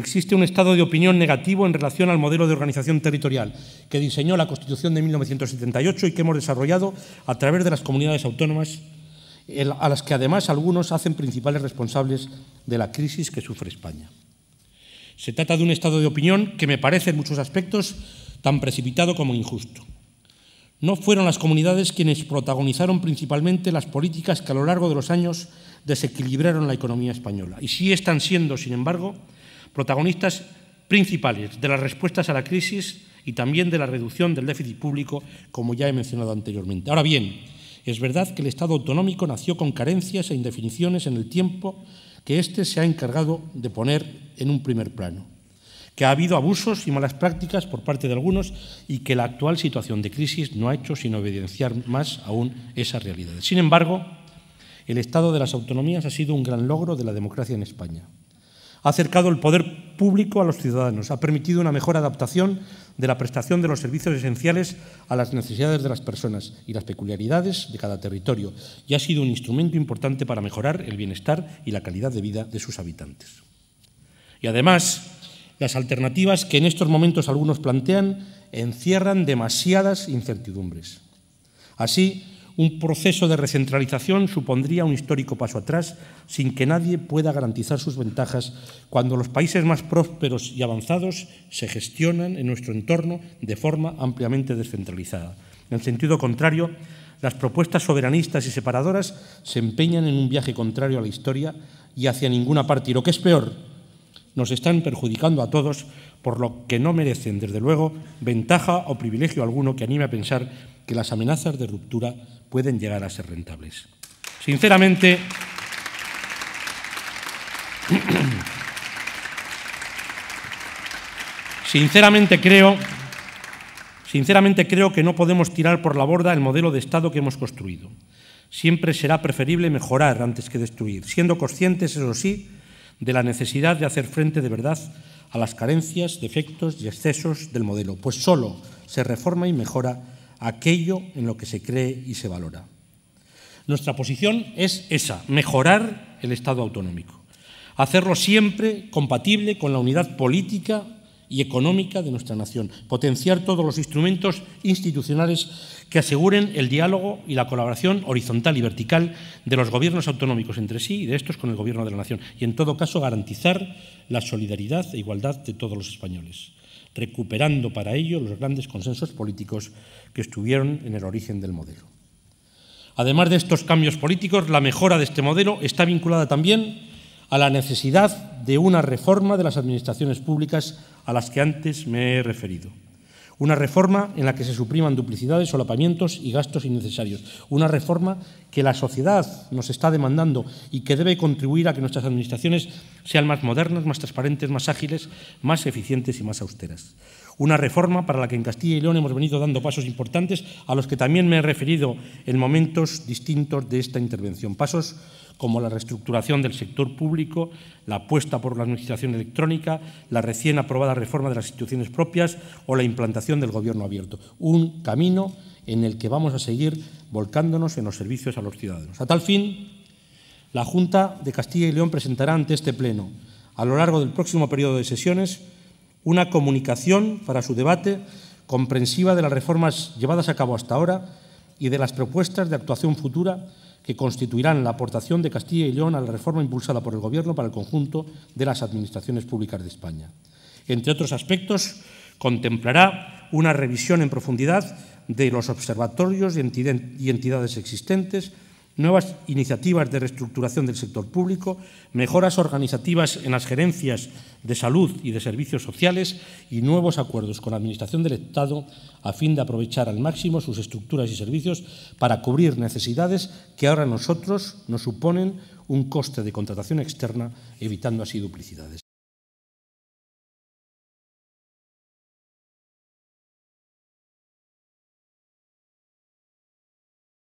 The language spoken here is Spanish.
existe un estado de opinión negativo en relación al modelo de organización territorial que diseñó la Constitución de 1978 y que hemos desarrollado a través de las comunidades autónomas, a las que además algunos hacen principales responsables de la crisis que sufre España. Se trata de un estado de opinión que me parece en muchos aspectos tan precipitado como injusto. No fueron las comunidades quienes protagonizaron principalmente las políticas que a lo largo de los años desequilibraron la economía española. Y sí están siendo, sin embargo, protagonistas principales de las respuestas a la crisis y también de la reducción del déficit público, como ya he mencionado anteriormente. Ahora bien, es verdad que el Estado autonómico nació con carencias e indefiniciones en el tiempo que éste se ha encargado de poner en un primer plano, que ha habido abusos y malas prácticas por parte de algunos y que la actual situación de crisis no ha hecho sino evidenciar más aún esa realidad. Sin embargo, el Estado de las autonomías ha sido un gran logro de la democracia en España. Ha acercado el poder público a los ciudadanos, ha permitido una mejor adaptación de la prestación de los servicios esenciales a las necesidades de las personas y las peculiaridades de cada territorio y ha sido un instrumento importante para mejorar el bienestar y la calidad de vida de sus habitantes. Y además, las alternativas que en estos momentos algunos plantean encierran demasiadas incertidumbres. Así, un proceso de recentralización supondría un histórico paso atrás sin que nadie pueda garantizar sus ventajas cuando los países más prósperos y avanzados se gestionan en nuestro entorno de forma ampliamente descentralizada. En el sentido contrario, las propuestas soberanistas y separadoras se empeñan en un viaje contrario a la historia y hacia ninguna parte. Y lo que es peor, nos están perjudicando a todos, por lo que no merecen, desde luego, ventaja o privilegio alguno que anime a pensar que las amenazas de ruptura pueden llegar a ser rentables. Sinceramente, sinceramente creo, sinceramente creo que no podemos tirar por la borda el modelo de Estado que hemos construido. Siempre será preferible mejorar antes que destruir, siendo conscientes, eso sí, de la necesidad de hacer frente de verdad a las carencias, defectos y excesos del modelo, pues solo se reforma y mejora aquello en lo que se cree y se valora. Nuestra posición es esa, mejorar el Estado autonómico, hacerlo siempre compatible con la unidad política y económica de nuestra nación, potenciar todos los instrumentos institucionales que aseguren el diálogo y la colaboración horizontal y vertical de los gobiernos autonómicos entre sí y de estos con el gobierno de la nación, y en todo caso garantizar la solidaridad e igualdad de todos los españoles, recuperando para ello los grandes consensos políticos que estuvieron en el origen del modelo. Además de estos cambios políticos, la mejora de este modelo está vinculada también a la necesidad de una reforma de las administraciones públicas a las que antes me he referido. Una reforma en la que se supriman duplicidades, solapamientos y gastos innecesarios. Una reforma que la sociedad nos está demandando y que debe contribuir a que nuestras administraciones sean más modernas, más transparentes, más ágiles, más eficientes y más austeras. Una reforma para la que en Castilla y León hemos venido dando pasos importantes a los que también me he referido en momentos distintos de esta intervención. Pasos como la reestructuración del sector público, la apuesta por la administración electrónica, la recién aprobada reforma de las instituciones propias o la implantación del gobierno abierto, un camino en el que vamos a seguir volcándonos en los servicios a los ciudadanos. A tal fin, la Junta de Castilla y León presentará ante este Pleno, a lo largo del próximo periodo de sesiones, una comunicación para su debate comprensiva de las reformas llevadas a cabo hasta ahora y de las propuestas de actuación futura que constituirán la aportación de Castilla y León a la reforma impulsada por el Gobierno para el conjunto de las administraciones públicas de España. Entre otros aspectos, Contemplará una revisión en profundidad de los observatorios y entidades existentes, nuevas iniciativas de reestructuración del sector público, mejoras organizativas en las gerencias de salud y de servicios sociales y nuevos acuerdos con la Administración del Estado a fin de aprovechar al máximo sus estructuras y servicios para cubrir necesidades que ahora nosotros nos suponen un coste de contratación externa, evitando así duplicidades.